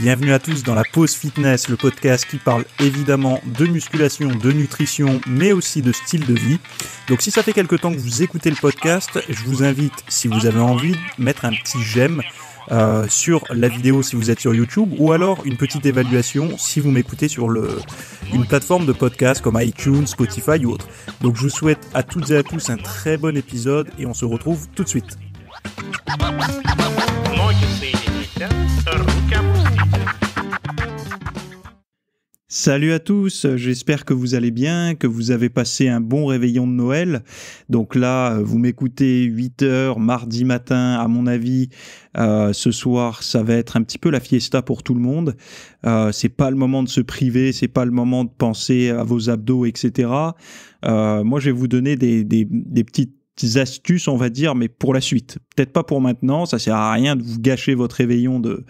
Bienvenue à tous dans la pause fitness, le podcast qui parle évidemment de musculation, de nutrition, mais aussi de style de vie. Donc si ça fait quelque temps que vous écoutez le podcast, je vous invite, si vous avez envie, de mettre un petit j'aime euh, sur la vidéo si vous êtes sur YouTube, ou alors une petite évaluation si vous m'écoutez sur une plateforme de podcast comme iTunes, Spotify ou autre. Donc je vous souhaite à toutes et à tous un très bon épisode et on se retrouve tout de suite. Salut à tous, j'espère que vous allez bien, que vous avez passé un bon réveillon de Noël. Donc là, vous m'écoutez 8h mardi matin, à mon avis, euh, ce soir, ça va être un petit peu la fiesta pour tout le monde. Euh, c'est pas le moment de se priver, c'est pas le moment de penser à vos abdos, etc. Euh, moi, je vais vous donner des, des petites astuces, on va dire, mais pour la suite. Peut-être pas pour maintenant, ça sert à rien de vous gâcher votre réveillon de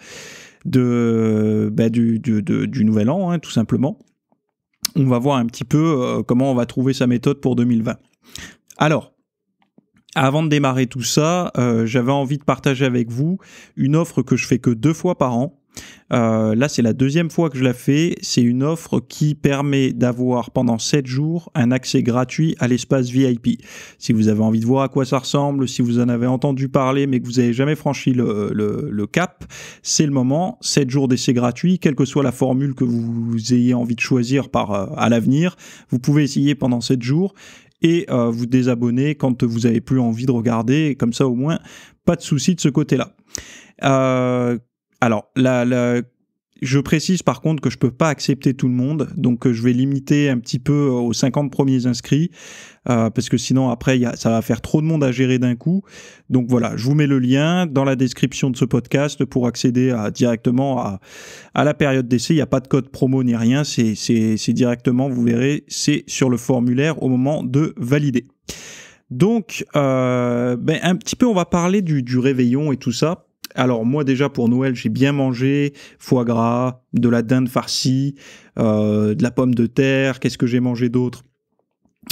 bah, de, du, nouvel an, hein, tout simplement. On va voir un petit peu euh, comment on va trouver sa méthode pour 2020. Alors, avant de démarrer tout ça, euh, j'avais envie de partager avec vous une offre que je fais que deux fois par an. Euh, là, c'est la deuxième fois que je la fais. C'est une offre qui permet d'avoir pendant 7 jours un accès gratuit à l'espace VIP. Si vous avez envie de voir à quoi ça ressemble, si vous en avez entendu parler mais que vous n'avez jamais franchi le, cap, c'est le moment. 7 jours d'essai gratuit, quelle que soit la formule que vous ayez envie de choisir par, euh, à l'avenir, vous pouvez essayer pendant 7 jours et euh, vous désabonner quand vous n'avez plus envie de regarder. Comme ça, au moins, pas de souci de ce côté-là. Alors, je précise par contre que je peux pas accepter tout le monde, donc euh, je vais limiter un petit peu euh, aux 50 premiers inscrits, euh, parce que sinon après ça va faire trop de monde à gérer d'un coup. Donc voilà, je vous mets le lien dans la description de ce podcast pour accéder directement à, la période d'essai. Il n'y a pas de code promo ni rien, c'est, directement, vous verrez, c'est sur le formulaire au moment de valider. Donc, ben, un petit peu, on va parler du réveillon et tout ça alors moi déjà pour Noël j'ai bien mangé foie gras, de la dinde farcie, euh, de la pomme de terre, qu'est-ce que j'ai mangé d'autre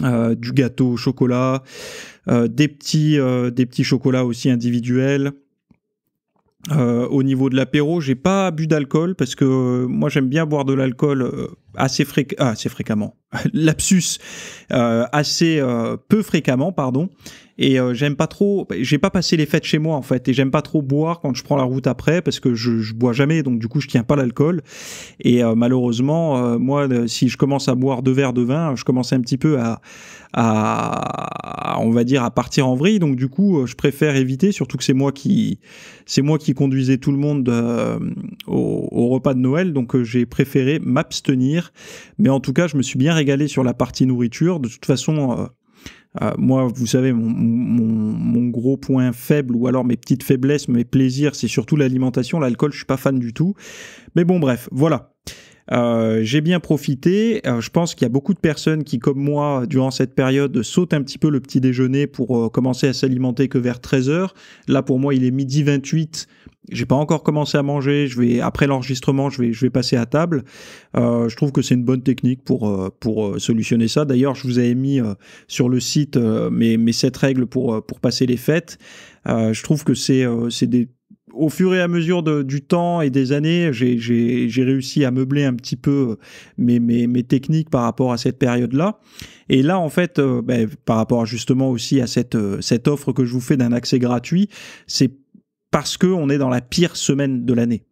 euh, du gâteau au chocolat, euh, des, petits, des petits chocolats aussi individuels, au niveau de l'apéro, j'ai pas bu d'alcool parce que moi j'aime bien boire de l'alcool assez, ah, assez, fréquemment, lapsus, assez peu fréquemment, pardon. Et euh, j'aime pas trop, j'ai pas passé les fêtes chez moi en fait, et j'aime pas trop boire quand je prends la route après parce que je, je bois jamais, donc du coup je tiens pas l'alcool. Et euh, malheureusement, euh, moi, si je commence à boire deux verres de vin, je commence un petit peu à, à, on va dire, à partir en vrille. Donc du coup, je préfère éviter, surtout que c'est moi qui, c'est moi qui conduisais tout le monde au, au, repas de Noël, donc j'ai préféré m'abstenir. Mais en tout cas, je me suis bien régalé sur la partie nourriture. De toute façon euh, moi, vous savez, mon, mon, gros point faible, ou alors mes petites faiblesses, mes plaisirs, c'est surtout l'alimentation. L'alcool, je suis pas fan du tout. Mais bon, bref, voilà. Euh, j'ai bien profité. Euh, je pense qu'il y a beaucoup de personnes qui, comme moi, durant cette période, sautent un petit peu le petit déjeuner pour euh, commencer à s'alimenter que vers 13h. Là, pour moi, il est midi 28. J'ai pas encore commencé à manger. Je vais après l'enregistrement, je vais je vais passer à table. je trouve que c'est une bonne technique pour pour solutionner ça. D'ailleurs, je vous avais mis sur le site mes mes sept règles pour pour passer les fêtes. je trouve que c'est c'est des au fur et à mesure du temps et des années, j'ai réussi à meubler un petit peu euh, mes, mes, mes techniques par rapport à cette période-là. Et là, en fait, euh, ben, par rapport justement aussi à cette, euh, cette offre que je vous fais d'un accès gratuit, c'est parce qu'on est dans la pire semaine de l'année.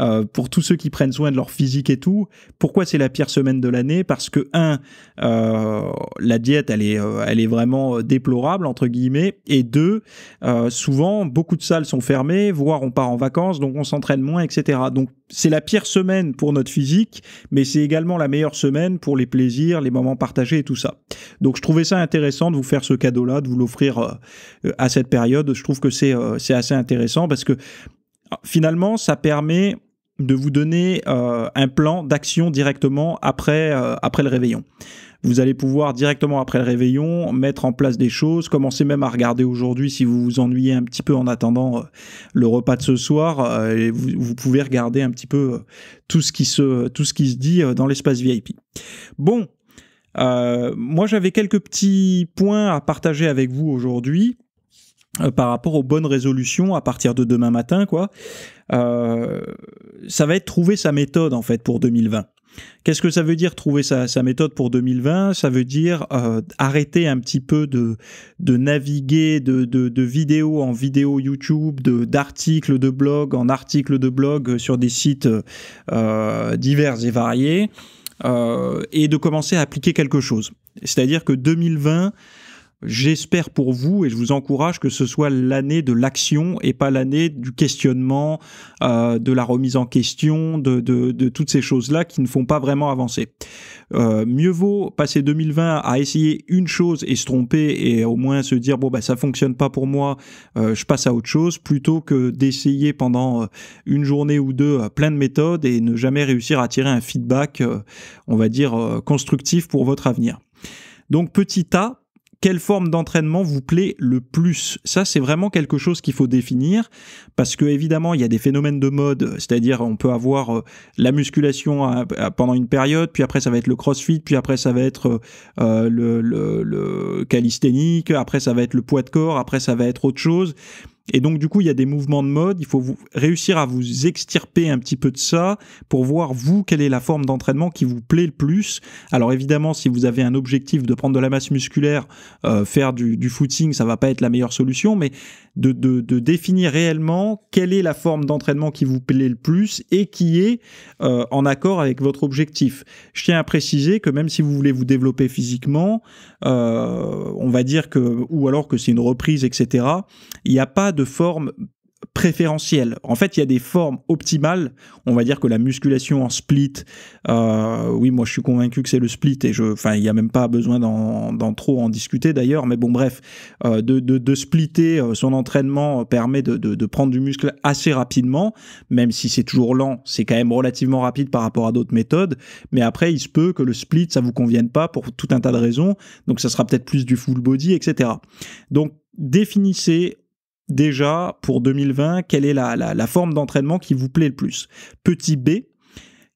Euh, pour tous ceux qui prennent soin de leur physique et tout, pourquoi c'est la pire semaine de l'année Parce que un, euh, la diète, elle est, euh, elle est vraiment déplorable entre guillemets, et deux, souvent beaucoup de salles sont fermées, voire on part en vacances, donc on s'entraîne moins, etc. Donc c'est la pire semaine pour notre physique, mais c'est également la meilleure semaine pour les plaisirs, les moments partagés et tout ça. Donc je trouvais ça intéressant de vous faire ce cadeau-là, de vous l'offrir à cette période. Je trouve que c'est assez intéressant parce que finalement, ça permet de vous donner euh, un plan d'action directement euh, après, le réveillon. Vous allez pouvoir directement après le réveillon mettre en place des choses, commencer même à regarder aujourd'hui si vous vous ennuyez un petit peu en attendant euh, le repas de ce soir. vous, pouvez regarder un petit peu tout ce qui se dit dans l'espace VIP. Bon, moi j'avais quelques petits points à partager avec vous aujourd'hui. Euh, par rapport aux bonnes résolutions à partir de demain matin, quoi. Euh, ça va être trouver sa méthode en fait pour 2020. Qu'est-ce que ça veut dire trouver sa, méthode pour 2020 Ça veut dire euh, arrêter un petit peu de, de naviguer de, de, de vidéo en vidéo YouTube, d'articles de, de, blog en articles de blog sur des sites euh, divers et variés, et de commencer à appliquer quelque chose. C'est-à-dire que 2020, J'espère pour vous et je vous encourage que ce soit l'année de l'action et pas l'année du questionnement, euh, de la remise en question, de, de, de toutes ces choses-là qui ne font pas vraiment avancer. Euh, mieux vaut passer 2020 à essayer une chose et se tromper et au moins se dire bon bah ça fonctionne pas pour moi, euh, je passe à autre chose plutôt que d'essayer pendant euh, une journée ou deux euh, plein de méthodes et ne jamais réussir à tirer un feedback, on va dire constructif pour votre avenir. Donc petit A quelle forme d'entraînement vous plaît le plus Ça, c'est vraiment quelque chose qu'il faut définir parce que évidemment, il y a des phénomènes de mode, c'est-à-dire on peut avoir euh, la musculation euh, euh, pendant une période, puis après ça va être le crossfit, puis après ça va être le, le, le calisthénique, après ça va être le poids de corps, après ça va être autre chose. Et donc, du coup, il y a des mouvements de mode. Il faut vous, réussir à vous extirper un petit peu de ça pour voir, vous, quelle est la forme d'entraînement qui vous plaît le plus. Alors, évidemment, si vous avez un objectif de prendre de la masse musculaire, euh, faire du, footing, ça va pas être la meilleure solution, mais de, définir réellement quelle est la forme d'entraînement qui vous plaît le plus et qui est euh, en accord avec votre objectif. Je tiens à préciser que même si vous voulez vous développer physiquement, euh, on va dire que, ou alors que c'est une reprise, etc., il n'y a pas de de forme préférentielle. En fait, il y a des formes optimales. On va dire que la musculation en split, euh, oui, moi je suis convaincu que c'est le split et je, enfin, il n'y a même pas besoin d'en trop en discuter d'ailleurs. Mais bon, bref, euh, de, de, de, splitter euh, son entraînement permet de, de, prendre du muscle assez rapidement, même si c'est toujours lent, c'est quand même relativement rapide par rapport à d'autres méthodes. Mais après, il se peut que le split ça vous convienne pas pour tout un tas de raisons. Donc, ça sera peut-être plus du full body, etc. Donc définissez déjà pour 2020, quelle est la, forme d'entraînement qui vous plaît le plus. Petit B,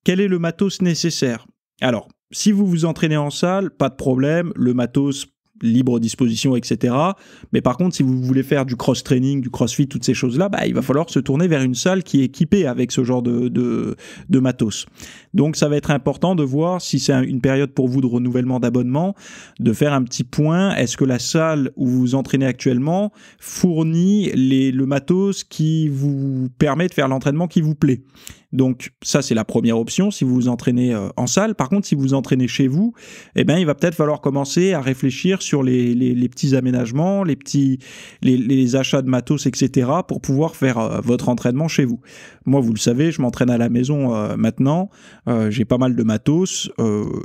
quel est le matos nécessaire Alors, si vous vous entraînez en salle, pas de problème, le matos libre disposition, etc. Mais par contre, si vous voulez faire du cross-training, du crossfit, toutes ces choses-là, bah, il va falloir se tourner vers une salle qui est équipée avec ce genre de, de, matos. Donc ça va être important de voir si c'est une période pour vous de renouvellement d'abonnement, de faire un petit point. Est-ce que la salle où vous vous entraînez actuellement fournit les, le matos qui vous permet de faire l'entraînement qui vous plaît donc ça, c'est la première option si vous vous entraînez euh, en salle. Par contre, si vous vous entraînez chez vous, eh ben, il va peut-être falloir commencer à réfléchir sur les, petits aménagements, les, petits, les, achats de matos, etc. pour pouvoir faire euh, votre entraînement chez vous. Moi, vous le savez, je m'entraîne à la maison euh, maintenant. J'ai pas mal de matos.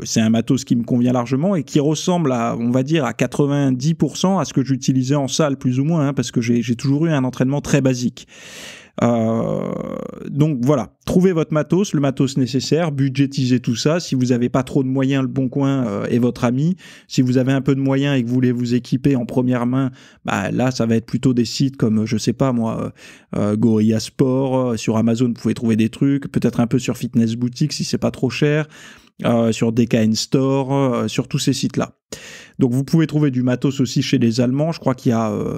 c'est un matos qui me convient largement et qui ressemble à, on va dire, à 90% à ce que j'utilisais en salle, plus ou moins, hein, parce que j'ai toujours eu un entraînement très basique. donc voilà, trouvez votre matos, le matos nécessaire, budgétisez tout ça. Si vous n'avez pas trop de moyens, le bon coin euh, est votre ami. Si vous avez un peu de moyens et que vous voulez vous équiper en première main, bah, là, ça va être plutôt des sites comme, euh, je sais pas moi, euh, euh Gorilla Sport. Sur Amazon, vous pouvez trouver des trucs. Peut-être un peu sur Fitness Boutique si c'est pas trop cher. sur DKN Store, sur tous ces sites-là. Donc vous pouvez trouver du matos aussi chez les Allemands. Je crois qu'il y a euh,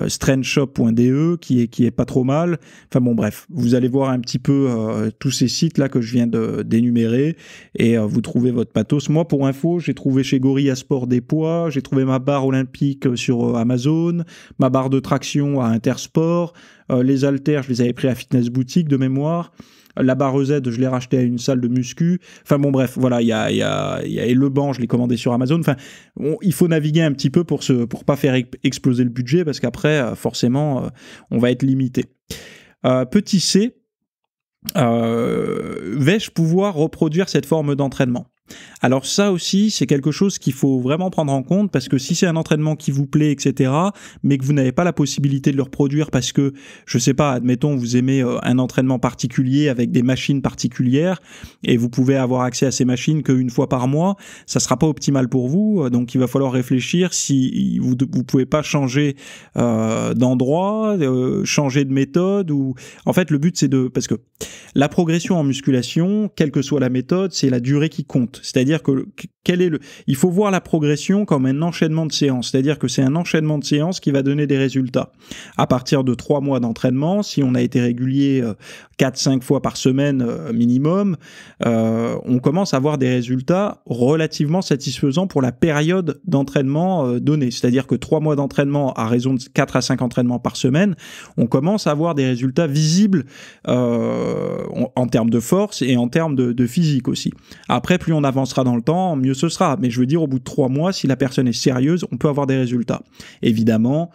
euh qui est, qui est pas trop mal. Enfin bon, bref, vous allez voir un petit peu euh, tous ces sites-là que je viens d'énumérer et euh, vous trouvez votre matos. Moi, pour info, j'ai trouvé chez Gorilla Sport des poids, j'ai trouvé ma barre olympique sur Amazon, ma barre de traction à Intersport, les haltères, je les avais pris à Fitness Boutique de mémoire. La barre Z, je l'ai racheté à une salle de muscu. Enfin bon, bref, voilà, il y a, y, y a, et le banc, je l'ai commandé sur Amazon. Enfin, il faut naviguer un petit peu pour ne pour pas faire exploser le budget, parce qu'après, euh, forcément, euh, on va être limité. Euh, petit C, vais-je pouvoir reproduire cette forme d'entraînement alors ça aussi, c'est quelque chose qu'il faut vraiment prendre en compte parce que si c'est un entraînement qui vous plaît, etc., mais que vous n'avez pas la possibilité de le reproduire parce que, je sais pas, admettons, vous aimez euh, un entraînement particulier avec des machines particulières et vous pouvez avoir accès à ces machines qu'une fois par mois, ça sera pas optimal pour vous. Donc il va falloir réfléchir si vous pouvez pas changer euh, d'endroit, euh, changer de méthode ou en fait le but c'est de parce que la progression en musculation, quelle que soit la méthode, c'est la durée qui compte. C'est-à-dire que quel est le, il faut voir la progression comme un enchaînement de séances. C'est-à-dire que c'est un enchaînement de séances qui va donner des résultats. À partir de trois mois d'entraînement, si on a été régulier euh, quatre, cinq fois par semaine euh, minimum, euh, on commence à avoir des résultats relativement satisfaisants pour la période d'entraînement donnée. C'est-à-dire que trois mois d'entraînement à raison de 4 à 5 entraînements par semaine, on commence à avoir des résultats visibles en, termes de force et en termes de, physique aussi. Après, plus on a avancera dans le temps, mieux ce sera. Mais je veux dire, au bout de trois mois, si la personne est sérieuse, on peut avoir des résultats. Évidemment,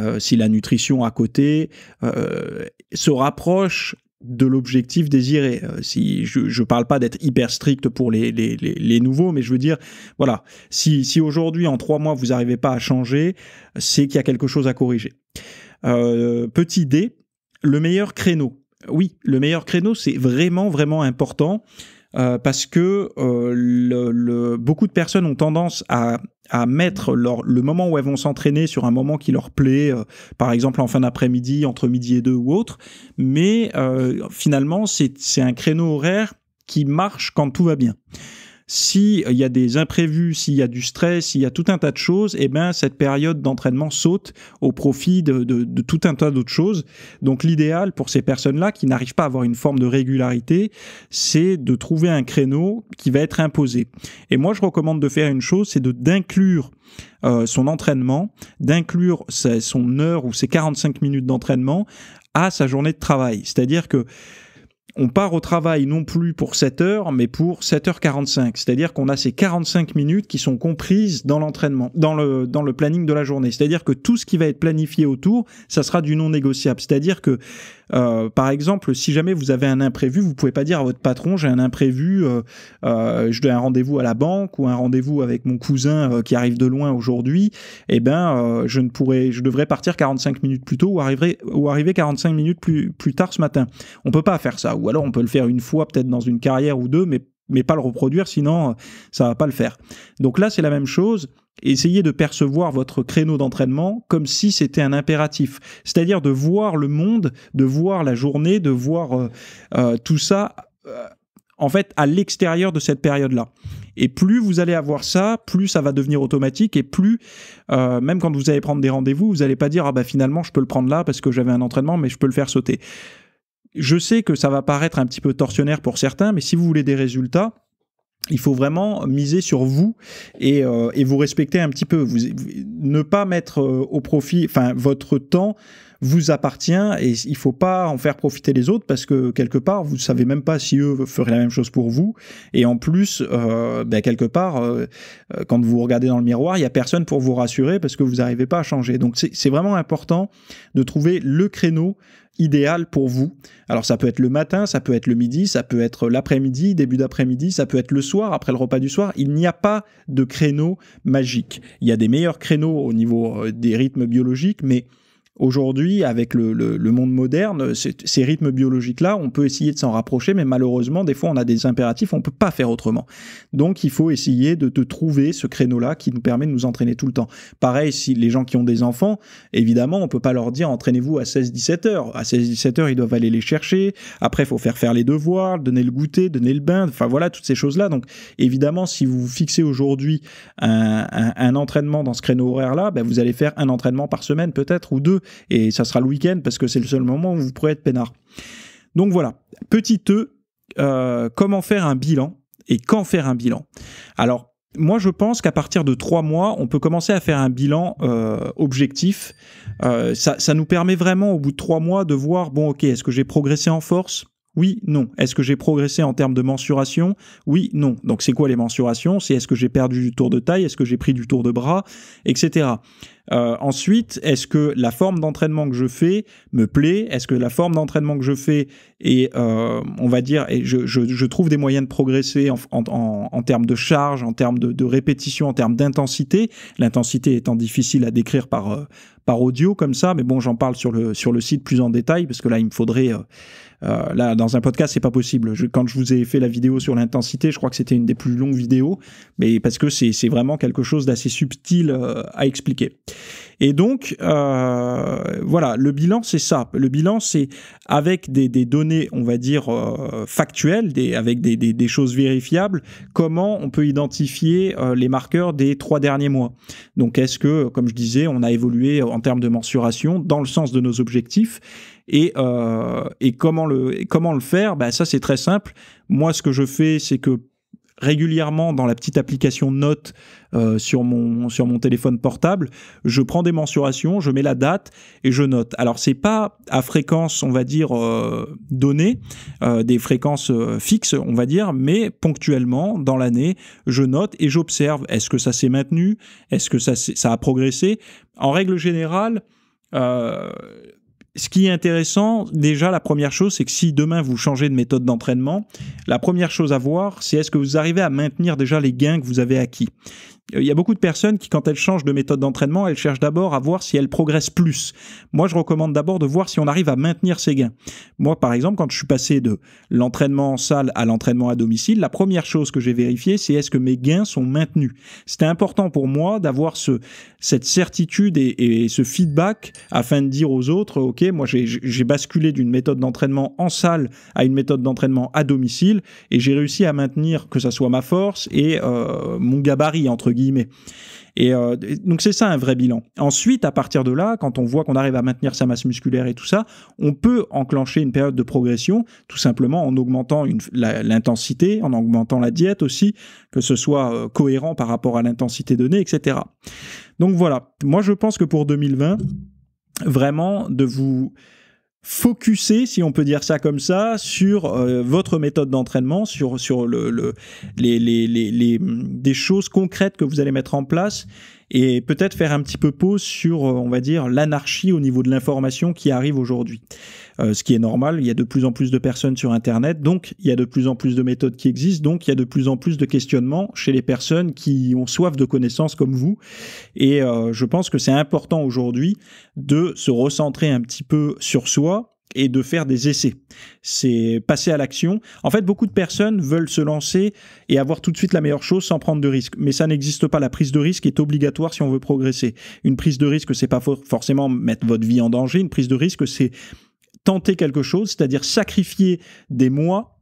euh, si la nutrition à côté euh, se rapproche de l'objectif désiré. Euh, si je ne parle pas d'être hyper strict pour les, nouveaux, mais je veux dire, voilà, si, si aujourd'hui, en trois mois, vous n'arrivez pas à changer, c'est qu'il y a quelque chose à corriger. petit D, le meilleur créneau. Oui, le meilleur créneau, c'est vraiment, vraiment important. Euh, parce que euh, beaucoup de personnes ont tendance à, mettre le moment où elles vont s'entraîner sur un moment qui leur plaît, euh, par exemple en fin d'après-midi, entre midi et deux ou autre, mais finalement c'est un créneau horaire qui marche quand tout va bien. Si euh, il y a des imprévus, s'il y a du stress, s'il y a tout un tas de choses, eh ben, cette période d'entraînement saute au profit de, tout un tas d'autres choses. Donc l'idéal pour ces personnes-là qui n'arrivent pas à avoir une forme de régularité, c'est de trouver un créneau qui va être imposé. Et moi, je recommande de faire une chose, c'est de d'inclure euh, son entraînement, d'inclure son heure ou ses 45 minutes d'entraînement à sa journée de travail. C'est-à-dire que on part au travail non plus pour 7 heures, mais pour 7h45. C'est-à-dire qu'on a ces 45 minutes qui sont comprises dans l'entraînement, dans le, dans le planning de la journée. C'est-à-dire que tout ce qui va être planifié autour, ça sera du non négociable. C'est-à-dire que euh, par exemple, si jamais vous avez un imprévu, vous pouvez pas dire à votre patron j'ai un imprévu, euh, euh, je dois un rendez-vous à la banque ou un rendez-vous avec mon cousin qui arrive de loin aujourd'hui. Eh ben, je ne pourrais, je devrais partir 45 minutes plus tôt ou arriver ou arriver 45 minutes plus plus tard ce matin. On peut pas faire ça. Ou alors on peut le faire une fois, peut-être dans une carrière ou deux, mais mais pas le reproduire, sinon ça va pas le faire. Donc là, c'est la même chose. Essayez de percevoir votre créneau d'entraînement comme si c'était un impératif, c'est-à-dire de voir le monde, de voir la journée, de voir euh, euh, tout ça euh, en fait à l'extérieur de cette période-là. Et plus vous allez avoir ça, plus ça va devenir automatique et plus, même quand vous allez prendre des rendez-vous, vous n'allez pas dire ah bah finalement je peux le prendre là parce que j'avais un entraînement mais je peux le faire sauter. Je sais que ça va paraître un petit peu torsionnaire pour certains, mais si vous voulez des résultats, il faut vraiment miser sur vous et, euh, et vous respecter un petit peu. ne pas mettre euh, au profit, enfin, votre temps vous appartient et il faut pas en faire profiter les autres parce que quelque part vous ne savez même pas si eux feraient la même chose pour vous et en plus euh, ben, quelque part euh, euh, quand vous regardez dans le miroir il y a personne pour vous rassurer parce que vous n'arrivez pas à changer donc c'est vraiment important de trouver le créneau idéal pour vous. Alors ça peut être le matin, ça peut être le midi, ça peut être l'après-midi, début d'après-midi, ça peut être le soir, après le repas du soir. Il n'y a pas de créneau magique. Il y a des meilleurs créneaux au niveau des rythmes biologiques, mais Aujourd'hui, avec le, le, le, monde moderne, ces rythmes biologiques-là, on peut essayer de s'en rapprocher, mais malheureusement, des fois, on a des impératifs, on peut pas faire autrement. Donc, il faut essayer de, te trouver ce créneau-là qui nous permet de nous entraîner tout le temps. Pareil, si les gens qui ont des enfants, évidemment, on peut pas leur dire entraînez-vous à 16-17 heures. À 16-17 heures, ils doivent aller les chercher. Après, il faut faire faire les devoirs, donner le goûter, donner le bain, enfin voilà, toutes ces choses-là. Donc, évidemment, si vous fixez aujourd'hui un, un, un, entraînement dans ce créneau horaire-là, ben, vous allez faire un entraînement par semaine peut-être ou deux et ça sera le week-end parce que c'est le seul moment où vous pourrez être peinard. Donc voilà, petit E, euh, comment faire un bilan et quand faire un bilan Alors, moi, je pense qu'à partir de trois mois, on peut commencer à faire un bilan euh, objectif. Euh, ça, nous permet vraiment, au bout de trois mois, de voir, bon, ok, est-ce que j'ai progressé en force oui, non. Est-ce que j'ai progressé en termes de mensuration Oui, non. Donc c'est quoi les mensurations C'est est-ce que j'ai perdu du tour de taille Est-ce que j'ai pris du tour de bras Etc. Euh, ensuite, est-ce que la forme d'entraînement que je fais me plaît Est-ce que la forme d'entraînement que je fais et euh, on va dire, et je, je, je, trouve des moyens de progresser en, en, en, termes de charge, en termes de, de répétition, en termes d'intensité. L'intensité étant difficile à décrire par euh, par audio comme ça, mais bon, j'en parle sur le sur le site plus en détail parce que là, il me faudrait euh, euh là, dans un podcast, c'est pas possible. quand je vous ai fait la vidéo sur l'intensité, je crois que c'était une des plus longues vidéos, mais parce que c'est vraiment quelque chose d'assez subtil à expliquer. Et donc, euh, voilà, le bilan, c'est ça. Le bilan, c'est avec des, données, on va dire, euh, factuelles, des, avec des, choses vérifiables, comment on peut identifier euh, les marqueurs des trois derniers mois. Donc, est-ce que, comme je disais, on a évolué en termes de mensuration dans le sens de nos objectifs et, comment, le, comment le faire Ben Ça, c'est très simple. Moi, ce que je fais, c'est que régulièrement dans la petite application Note euh, sur, mon, sur mon téléphone portable, je prends des mensurations, je mets la date et je note. Alors c'est pas à fréquence, on va dire, euh, donnée, euh, des fréquences euh, fixes, on va dire, mais ponctuellement dans l'année, je note et j'observe. Est-ce que ça s'est maintenu Est-ce que ça, ça a progressé En règle générale, euh, ce qui est intéressant, déjà, la première chose, c'est que si demain vous changez de méthode d'entraînement, la première chose à voir, c'est est-ce que vous arrivez à maintenir déjà les gains que vous avez acquis. Il euh, y a beaucoup de personnes qui, quand elles changent de méthode d'entraînement, elles cherchent d'abord à voir si elles progressent plus. Moi, je recommande d'abord de voir si on arrive à maintenir ses gains. Moi, par exemple, quand je suis passé de l'entraînement en salle à l'entraînement à domicile, la première chose que j'ai vérifiée, c'est est-ce que mes gains sont maintenus. C'était important pour moi d'avoir ce, cette certitude et, ce feedback afin de dire aux autres, OK, moi, j'ai basculé d'une méthode d'entraînement en salle à une méthode d'entraînement à domicile et j'ai réussi à maintenir que ça soit ma force et euh, mon gabarit, entre guillemets euh, et donc c'est ça un vrai bilan. Ensuite, à partir de là, quand on voit qu'on arrive à maintenir sa masse musculaire et tout ça, on peut enclencher une période de progression tout simplement en augmentant l'intensité, en augmentant la diète aussi, que ce soit euh, cohérent par rapport à l'intensité donnée, etc. Donc voilà, moi je pense que pour 2020, vraiment de vous Focuser, si on peut dire ça comme ça, sur euh, votre méthode d'entraînement, sur, sur le, le les, les, les, les, hum, des choses concrètes que vous allez mettre en place et peut-être faire un petit peu pause sur, euh, on va dire, l'anarchie au niveau de l'information qui arrive aujourd'hui. Euh, ce qui est normal, il y a de plus en plus de personnes sur Internet, donc il y a de plus en plus de méthodes qui existent, donc il y a de plus en plus de questionnements chez les personnes qui ont soif de connaissances comme vous. Et euh, je pense que c'est important aujourd'hui de se recentrer un petit peu sur soi, et de faire des essais. C'est passer à l'action. En fait, beaucoup de personnes veulent se lancer et avoir tout de suite la meilleure chose sans prendre de risque. Mais ça n'existe pas. La prise de risque est obligatoire si on veut progresser. Une prise de risque, c'est pas forcément mettre votre vie en danger. Une prise de risque, c'est tenter quelque chose, c'est-à-dire sacrifier des mois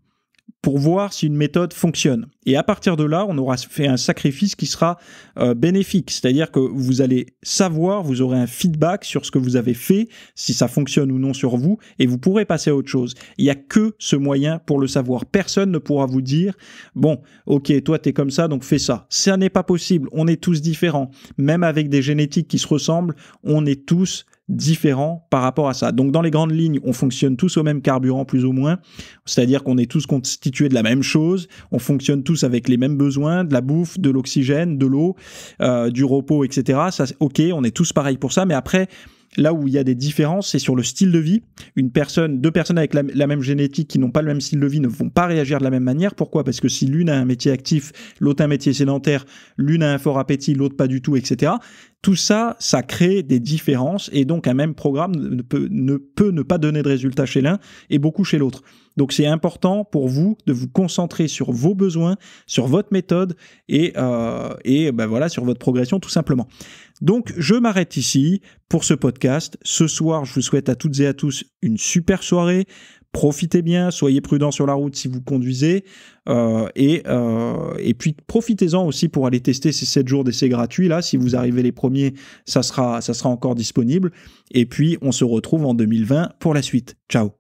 pour voir si une méthode fonctionne. Et à partir de là, on aura fait un sacrifice qui sera euh, bénéfique, c'est-à-dire que vous allez savoir, vous aurez un feedback sur ce que vous avez fait, si ça fonctionne ou non sur vous, et vous pourrez passer à autre chose. Il n'y a que ce moyen pour le savoir. Personne ne pourra vous dire, bon, ok, toi tu es comme ça, donc fais ça. Ça n'est pas possible, on est tous différents. Même avec des génétiques qui se ressemblent, on est tous différents par rapport à ça. Donc dans les grandes lignes, on fonctionne tous au même carburant plus ou moins, c'est-à-dire qu'on est tous constitués de la même chose, on fonctionne tous avec les mêmes besoins, de la bouffe, de l'oxygène, de l'eau, euh, du repos, etc. Ça, ok, on est tous pareils pour ça, mais après, là où il y a des différences, c'est sur le style de vie. Une personne, deux personnes avec la même génétique qui n'ont pas le même style de vie ne vont pas réagir de la même manière. Pourquoi Parce que si l'une a un métier actif, l'autre un métier sédentaire, l'une a un fort appétit, l'autre pas du tout, etc. Tout ça, ça crée des différences et donc un même programme ne peut ne, peut ne pas donner de résultats chez l'un et beaucoup chez l'autre. Donc c'est important pour vous de vous concentrer sur vos besoins, sur votre méthode et, euh, et ben voilà, sur votre progression tout simplement. Donc je m'arrête ici pour ce podcast. Ce soir, je vous souhaite à toutes et à tous une super soirée profitez bien, soyez prudent sur la route si vous conduisez, euh, et, euh, et puis profitez-en aussi pour aller tester ces 7 jours d'essai gratuits. Là, si vous arrivez les premiers, ça sera, ça sera encore disponible. Et puis, on se retrouve en 2020 pour la suite. Ciao